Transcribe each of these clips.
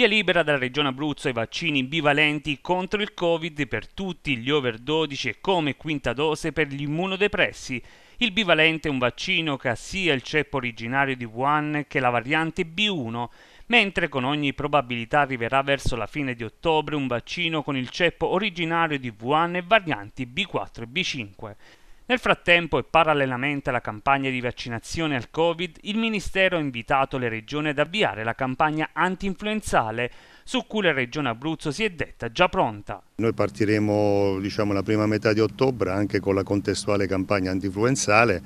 Via libera dalla Regione Abruzzo ai vaccini bivalenti contro il Covid per tutti gli over 12 e come quinta dose per gli immunodepressi. Il bivalente è un vaccino che ha sia il ceppo originario di Wuhan che la variante B1, mentre con ogni probabilità arriverà verso la fine di ottobre un vaccino con il ceppo originario di Wuhan e varianti B4 e B5. Nel frattempo e parallelamente alla campagna di vaccinazione al Covid, il Ministero ha invitato le regioni ad avviare la campagna anti-influenzale, su cui la Regione Abruzzo si è detta già pronta. Noi partiremo diciamo, la prima metà di ottobre anche con la contestuale campagna anti-influenzale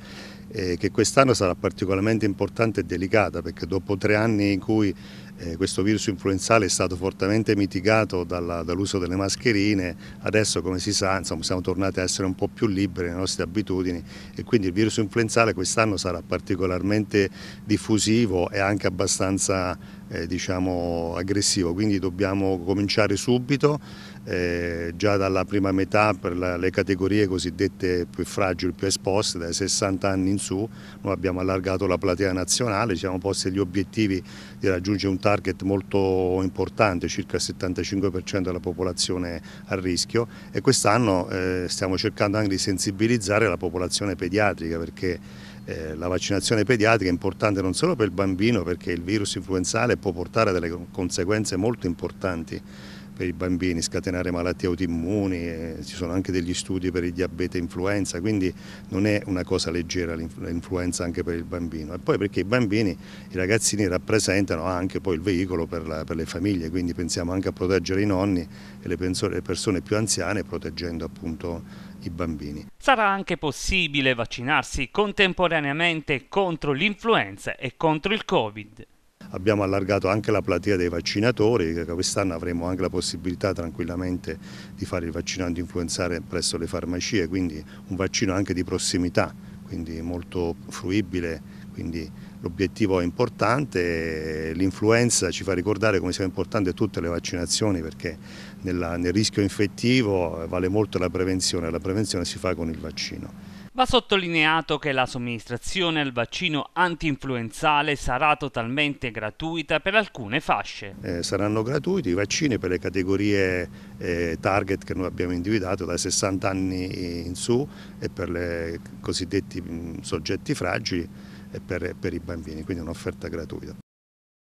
eh, che quest'anno sarà particolarmente importante e delicata perché dopo tre anni in cui eh, questo virus influenzale è stato fortemente mitigato dall'uso dall delle mascherine, adesso come si sa insomma, siamo tornati a essere un po' più liberi nelle nostre abitudini e quindi il virus influenzale quest'anno sarà particolarmente diffusivo e anche abbastanza eh, diciamo, aggressivo, quindi dobbiamo cominciare subito, eh, già dalla prima metà per la, le categorie cosiddette più fragili, più esposte, dai 60 anni in su, noi abbiamo allargato la platea nazionale, ci siamo posti gli obiettivi di raggiungere un target molto importante, circa il 75% della popolazione a rischio e quest'anno eh, stiamo cercando anche di sensibilizzare la popolazione pediatrica perché eh, la vaccinazione pediatrica è importante non solo per il bambino perché il virus influenzale può portare delle conseguenze molto importanti per i bambini, scatenare malattie autoimmuni, eh, ci sono anche degli studi per il diabete e influenza, quindi non è una cosa leggera l'influenza anche per il bambino. E poi perché i bambini, i ragazzini rappresentano anche poi il veicolo per, la, per le famiglie, quindi pensiamo anche a proteggere i nonni e le, le persone più anziane proteggendo appunto i bambini. Sarà anche possibile vaccinarsi contemporaneamente contro l'influenza e contro il Covid abbiamo allargato anche la platea dei vaccinatori, quest'anno avremo anche la possibilità tranquillamente di fare il vaccino anti influenzare presso le farmacie, quindi un vaccino anche di prossimità, quindi molto fruibile, quindi l'obiettivo è importante, l'influenza ci fa ricordare come siano importanti tutte le vaccinazioni perché nella, nel rischio infettivo vale molto la prevenzione, la prevenzione si fa con il vaccino. Va sottolineato che la somministrazione al vaccino anti-influenzale sarà totalmente gratuita per alcune fasce. Eh, saranno gratuiti i vaccini per le categorie eh, target che noi abbiamo individuato dai 60 anni in su e per i cosiddetti mh, mm, soggetti fragili e per, per i bambini, quindi un'offerta gratuita.